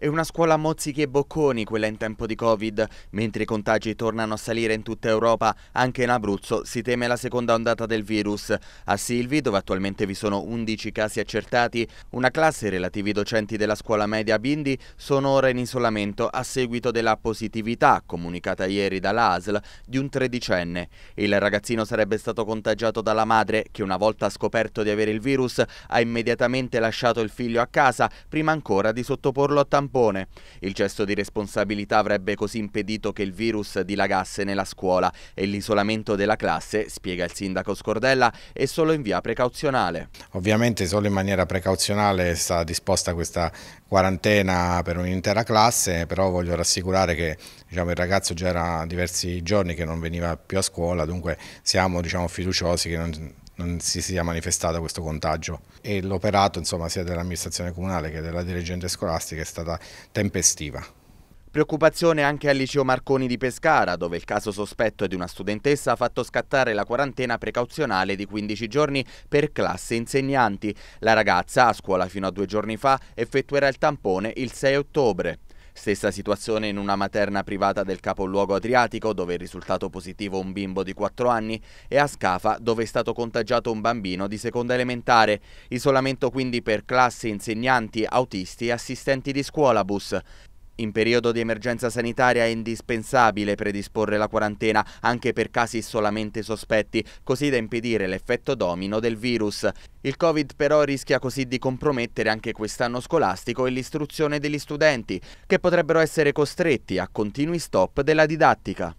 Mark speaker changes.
Speaker 1: È una scuola a mozzichi e bocconi quella in tempo di Covid. Mentre i contagi tornano a salire in tutta Europa, anche in Abruzzo si teme la seconda ondata del virus. A Silvi, dove attualmente vi sono 11 casi accertati, una classe e relativi docenti della scuola media Bindi sono ora in isolamento a seguito della positività, comunicata ieri dall'ASL, di un tredicenne. Il ragazzino sarebbe stato contagiato dalla madre che una volta scoperto di avere il virus ha immediatamente lasciato il figlio a casa prima ancora di sottoporlo a tamponi tampone. Il gesto di responsabilità avrebbe così impedito che il virus dilagasse nella scuola e l'isolamento della classe, spiega il sindaco Scordella, è solo in via precauzionale.
Speaker 2: Ovviamente solo in maniera precauzionale è stata disposta questa quarantena per un'intera classe, però voglio rassicurare che diciamo, il ragazzo già era diversi giorni che non veniva più a scuola, dunque siamo diciamo, fiduciosi che non non si sia manifestato questo contagio e l'operato insomma, sia dell'amministrazione comunale che della dirigente scolastica è stata tempestiva.
Speaker 1: Preoccupazione anche al liceo Marconi di Pescara, dove il caso sospetto di una studentessa ha fatto scattare la quarantena precauzionale di 15 giorni per classe insegnanti. La ragazza, a scuola fino a due giorni fa, effettuerà il tampone il 6 ottobre. Stessa situazione in una materna privata del capoluogo adriatico, dove è risultato positivo un bimbo di 4 anni, e a Scafa, dove è stato contagiato un bambino di seconda elementare. Isolamento quindi per classi, insegnanti, autisti e assistenti di scuolabus. In periodo di emergenza sanitaria è indispensabile predisporre la quarantena anche per casi solamente sospetti, così da impedire l'effetto domino del virus. Il Covid però rischia così di compromettere anche quest'anno scolastico e l'istruzione degli studenti, che potrebbero essere costretti a continui stop della didattica.